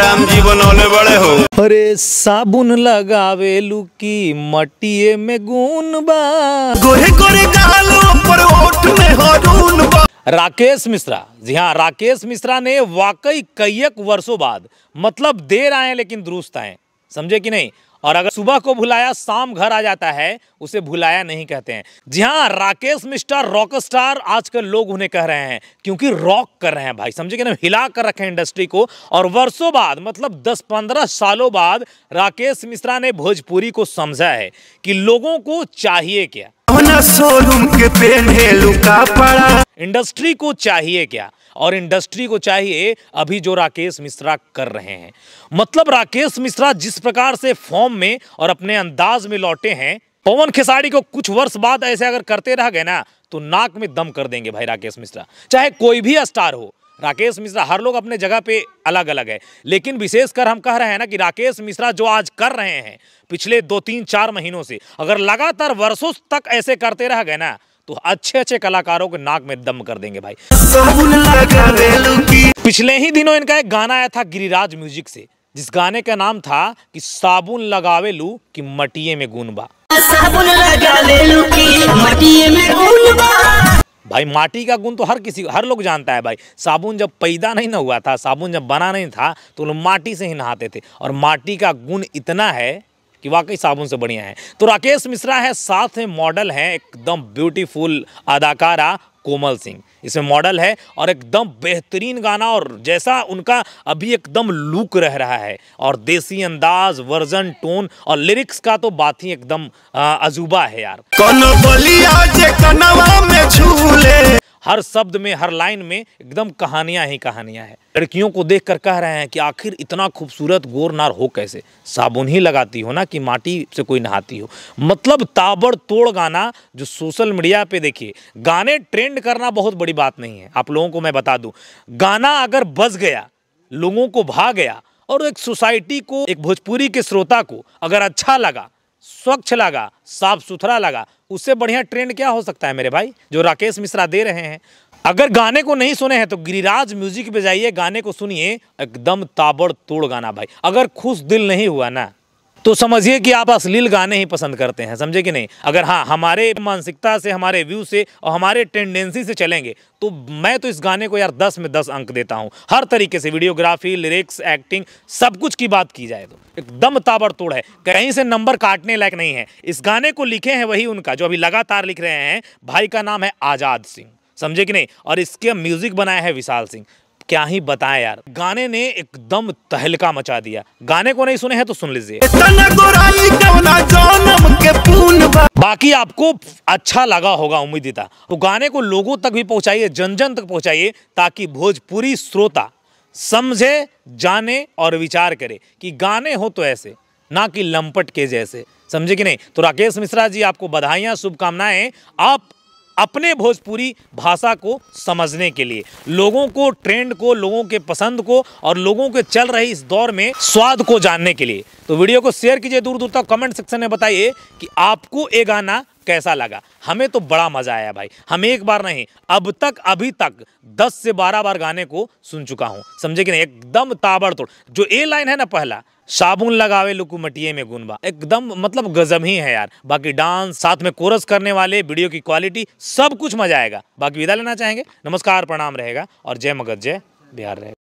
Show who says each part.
Speaker 1: राम जीवन बनौले बड़े हो अरे साबुन लगावे लुकी मटिए में गुन बा गोरे गोरे गालों पर ओठ में हरून बा राकेश मिश्रा जी हाँ राकेश मिश्रा ने वाकई कईक वर्षों बाद मतलब देर आए लेकिन दुरुस्त आए समझे कि नहीं और अगर सुबह को भुलाया शाम घर आ जाता है उसे भुलाया नहीं कहते हैं जी हाँ राकेश मिस्टर रॉक स्टार आजकल लोग उन्हें कह रहे हैं क्योंकि रॉक कर रहे हैं भाई समझे कि ना हिला कर रखे इंडस्ट्री को और वर्षों बाद मतलब 10-15 सालों बाद राकेश मिश्रा ने भोजपुरी को समझा है कि लोगों को चाहिए क्या शोरूम के इंडस्ट्री को चाहिए क्या और इंडस्ट्री को चाहिए अभी जो राकेश मिश्रा कर रहे हैं मतलब राकेश मिश्रा जिस प्रकार से फॉर्म में और अपने अंदाज में लौटे हैं पवन खेसारी को कुछ वर्ष बाद ऐसे अगर करते रह गए ना तो नाक में दम कर देंगे भाई राकेश मिश्रा चाहे कोई भी स्टार हो राकेश मिश्रा हर लोग अपने जगह पे अलग अलग है लेकिन विशेषकर हम कह रहे हैं ना कि राकेश मिश्रा जो आज कर रहे हैं पिछले दो तीन चार महीनों से अगर लगातार वर्षों तक ऐसे करते रह गए ना तो अच्छे अच्छे कलाकारों के नाक में दम कर देंगे भाई पिछले ही दिनों इनका एक गाना आया था गिरिराज म्यूजिक से जिस गाने का नाम था कि साबुन लगावे लू कि मटिए में गुनबा साबुन लगा ले लू कि भाई माटी का गुण तो हर किसी हर लोग जानता है भाई साबुन जब पैदा नहीं ना हुआ था साबुन जब बना नहीं था तो लोग माटी से ही नहाते थे और माटी का गुण इतना है कि वाकई साबुन से बढ़िया है तो राकेश मिश्रा है साथ में मॉडल है एकदम ब्यूटीफुल अदाकारा कोमल सिंह इसमें मॉडल है और एकदम बेहतरीन गाना और जैसा उनका अभी एकदम लुक रह रहा है और देसी अंदाज वर्जन टोन और लिरिक्स का तो बात ही एकदम अजूबा है यार हर शब्द में हर लाइन में एकदम कहानियाँ ही कहानियाँ हैं लड़कियों को देख कर कह रहे हैं कि आखिर इतना खूबसूरत गोरनार हो कैसे साबुन ही लगाती हो ना कि माटी से कोई नहाती हो मतलब ताबड़ तोड़ गाना जो सोशल मीडिया पे देखिए गाने ट्रेंड करना बहुत बड़ी बात नहीं है आप लोगों को मैं बता दूँ गाना अगर बज गया लोगों को भा गया और एक सोसाइटी को एक भोजपुरी के श्रोता को अगर अच्छा लगा स्वच्छ लगा साफ सुथरा लगा उससे बढ़िया ट्रेंड क्या हो सकता है मेरे भाई जो राकेश मिश्रा दे रहे हैं अगर गाने को नहीं सुने हैं तो गिरिराज म्यूजिक पे जाइए गाने को सुनिए एकदम ताबड़ तोड़ गाना भाई अगर खुश दिल नहीं हुआ ना तो समझिए कि आप अश्लील गाने ही पसंद करते हैं समझे कि नहीं अगर हाँ हमारे मानसिकता से हमारे व्यू से और हमारे टेंडेंसी से चलेंगे तो मैं तो इस गाने को यार दस में दस अंक देता हूँ हर तरीके से वीडियोग्राफी लिरिक्स एक्टिंग सब कुछ की बात की जाए तो एकदम ताबड़तोड़ है कहीं से नंबर काटने लायक नहीं है इस गाने को लिखे हैं वही उनका जो अभी लगातार लिख रहे हैं भाई का नाम है आज़ाद सिंह समझे कि नहीं और इसके म्यूज़िक बनाया है विशाल सिंह क्या ही बताएं यार गाने ने एकदम तहलका मचा दिया गाने को नहीं सुने हैं तो सुन लीजिए बाकी आपको अच्छा लगा होगा उम्मीद था तो गाने को लोगों तक भी पहुंचाइए जन जन तक पहुंचाइए ताकि भोजपुरी श्रोता समझे जाने और विचार करे कि गाने हो तो ऐसे ना कि लंपट के जैसे समझे कि नहीं तो राकेश मिश्रा जी आपको बधाइयां शुभकामनाएं आप अपने भोजपुरी भाषा को समझने के लिए लोगों को ट्रेंड को लोगों के पसंद को और लोगों के चल रहे इस दौर में स्वाद को जानने के लिए तो वीडियो को शेयर कीजिए दूर दूर तक कमेंट सेक्शन में बताइए कि आपको ये गाना कैसा लगा हमें तो बड़ा मज़ा आया भाई हम एक बार नहीं अब तक अभी तक 10 से 12 बार गाने को सुन चुका हूँ समझे कि नहीं एकदम ताबड़तोड़ जो ए लाइन है ना पहला साबुन लगावे लुकु मटिए में गुनबा एकदम मतलब गजब ही है यार बाकी डांस साथ में कोरस करने वाले वीडियो की क्वालिटी सब कुछ मजा आएगा बाकी विदा लेना चाहेंगे नमस्कार प्रणाम रहेगा और जय मगध जय बिहार रहेगा